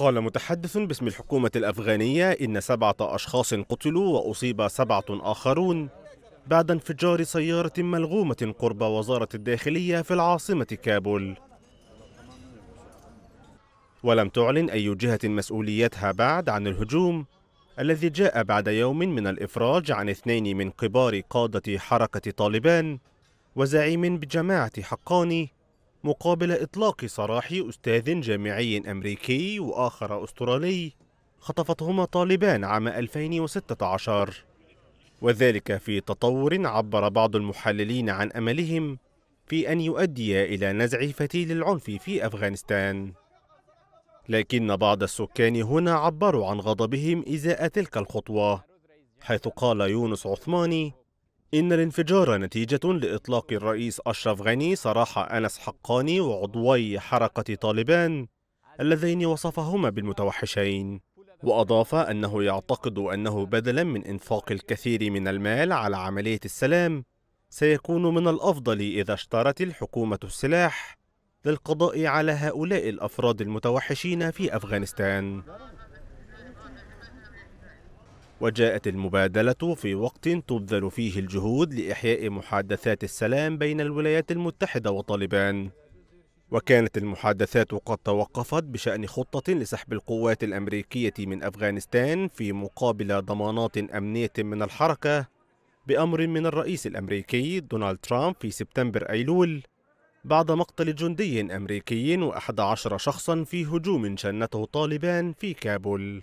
قال متحدث باسم الحكومة الأفغانية إن سبعة أشخاص قتلوا وأصيب سبعة آخرون بعد انفجار سيارة ملغومة قرب وزارة الداخلية في العاصمة كابول ولم تعلن أي جهة مسؤوليتها بعد عن الهجوم الذي جاء بعد يوم من الإفراج عن اثنين من كبار قادة حركة طالبان وزعيم بجماعة حقاني مقابل إطلاق سراح أستاذ جامعي أمريكي وآخر أسترالي خطفتهما طالبان عام 2016 وذلك في تطور عبر بعض المحللين عن أملهم في أن يؤدي إلى نزع فتيل العنف في أفغانستان لكن بعض السكان هنا عبروا عن غضبهم إزاء تلك الخطوة حيث قال يونس عثماني إن الانفجار نتيجة لإطلاق الرئيس أشرف غني صراح أنس حقاني وعضوي حركة طالبان اللذين وصفهما بالمتوحشين وأضاف أنه يعتقد أنه بدلا من إنفاق الكثير من المال على عملية السلام سيكون من الأفضل إذا اشترت الحكومة السلاح للقضاء على هؤلاء الأفراد المتوحشين في أفغانستان وجاءت المبادلة في وقت تبذل فيه الجهود لإحياء محادثات السلام بين الولايات المتحدة وطالبان وكانت المحادثات قد توقفت بشأن خطة لسحب القوات الأمريكية من أفغانستان في مقابل ضمانات أمنية من الحركة بأمر من الرئيس الأمريكي دونالد ترامب في سبتمبر أيلول بعد مقتل جندي أمريكي و11 شخصا في هجوم شنته طالبان في كابول